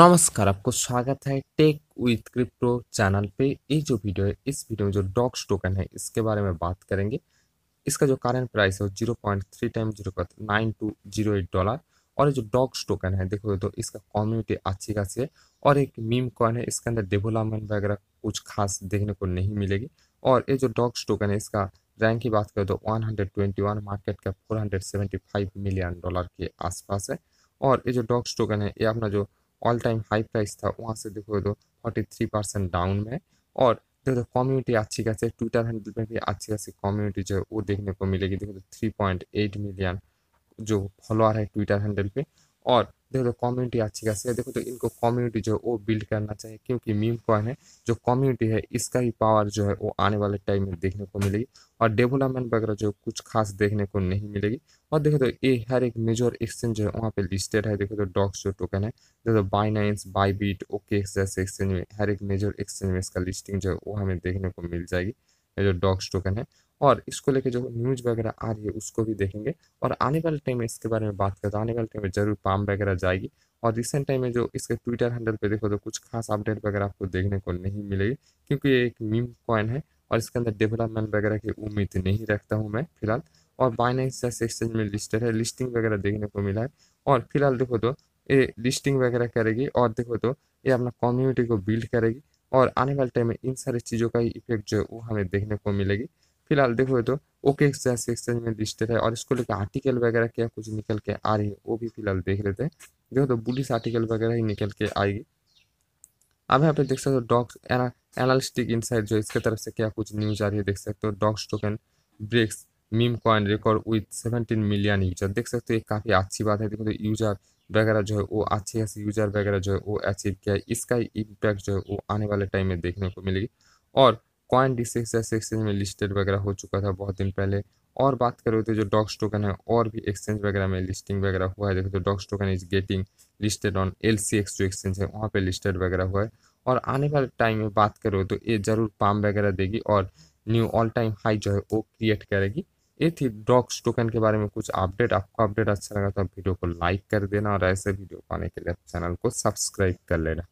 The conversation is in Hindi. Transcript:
नमस्कार आपको स्वागत है टेक विथ क्रिप्टो चैनल पे ये जो वीडियो है इस वीडियो में जो डॉक्स टोकन है इसके बारे में बात करेंगे इसका जो करंट प्राइस है वो zero point three time zero nine two zero eight dollar और ये जो डॉक्स टोकन है देखो तो इसका कम्युनिटी अच्छी खासी है और एक मीम कॉइन है इसके अंदर डेवलपमेंट वगैरह कुछ खास देखने को नहीं मिलेगी और ये जो डॉक्स टोकन है इसका रैंक की बात करें तो one hundred twenty one market का four hundred seventy five million dollar के आसपास है और ये जो डॉक्स टोकन है ये अपना जो ऑल टाइम हाई प्राइस था वहाँ से देखो तो फोर्टी थ्री परसेंट डाउन में और देखो तो कम्युनिटी अच्छी खासी ट्विटर हैंडल में भी अच्छी खासी कम्युनिटी जो है वो देखने को मिलेगी देखो तो थ्री पॉइंट एट मिलियन जो फॉलोअर है ट्विटर हैंडल पे और देखो तो कम्युनिटी अच्छी खासी है देखो तो इनको कम्युनिटी जो है वो बिल्ड करना चाहिए क्योंकि मीम कॉइन है जो कम्युनिटी है इसका ही पावर जो है वो आने वाले टाइम में देखने को मिलेगी और डेवलपमेंट वगैरह जो कुछ खास देखने को नहीं मिलेगी और देखो तो ये हर एक मेजर एक्सचेंज जो है वहाँ पे लिस्टेड है देखो तो डॉक्स जो टोकन है देखो तो बाइनाइंस बाईबीट ओके जैसे एक्सचेंज में हर एक मेजर एक्सचेंज में इसका लिस्टिंग जो है वो हमें देखने को मिल जाएगी जो डॉक्स टोकन है और इसको लेके जो न्यूज वगैरह आ रही है उसको भी देखेंगे और आने वाले टाइम में इसके बारे में बात करें तो आने वाले टाइम में जरूर पाम वगैरह जाएगी और रिसेंट टाइम में जो इसके ट्विटर हैंडल पे देखो तो कुछ खास अपडेट वगैरह आपको देखने को नहीं मिलेगी क्योंकि ये एक मीम कॉइन है और इसके अंदर डेवलपमेंट वगैरह की उम्मीद नहीं रखता हूँ मैं फिलहाल और बाइनेंस जैसे एक्सचेंज में लिस्टेड है लिस्टिंग वगैरह देखने को मिला है और फिलहाल देखो तो ये लिस्टिंग वगैरह करेगी और देखो तो ये अपना कम्युनिटी को बिल्ड करेगी और आने वाले टाइम में इन सारी चीज़ों का ही इफेक्ट जो है वो हमें देखने को मिलेगी फिलहाल देखो तो ओके एक्सचेंज एक्सचेंज में लिस्टेड है और इसको लेकर आर्टिकल वगैरह क्या कुछ निकल के आ रही है वो भी फिलहाल देख लेते हैं देखो तो बुलिस आर्टिकल वगैरह ही निकल के आएगी अब यहाँ पे देख सकते हो डॉक्स एनालिस्टिक इनसाइट जो इसके तरफ से क्या कुछ न्यूज आ रही है देख सकते हो Dogs token breaks meme coin record with seventeen million user देख सकते हो ये काफ़ी अच्छी बात है देखो तो यूजर वगैरह जो है वो अच्छे खासी यूजर वगैरह जो है वो अचीव किया है इसका इम्पैक्ट जो है वो आने वाले टाइम में देखने को मिलेगी और coin D six S exchange में लिस्टेड वगैरह हो चुका था बहुत दिन पहले और बात करें तो जो डॉक्स टोकन है और भी एक्सचेंज वगैरह में लिस्टिंग वगैरह हुआ है देखो तो Dogs token is getting listed on L C X जो एक्सचेंज है वहाँ पे लिस्टेड वगैरह हुआ है और आने वाले टाइम में बात करो तो ये जरूर पाम वगैरह देगी और न्यू ऑल टाइम हाई जो है वो क्रिएट करेगी ये थी डॉक्स टोकन के बारे में कुछ अपडेट आपको अपडेट अच्छा लगा तो वीडियो को लाइक कर देना और ऐसे वीडियो पाने के लिए चैनल को सब्सक्राइब कर लेना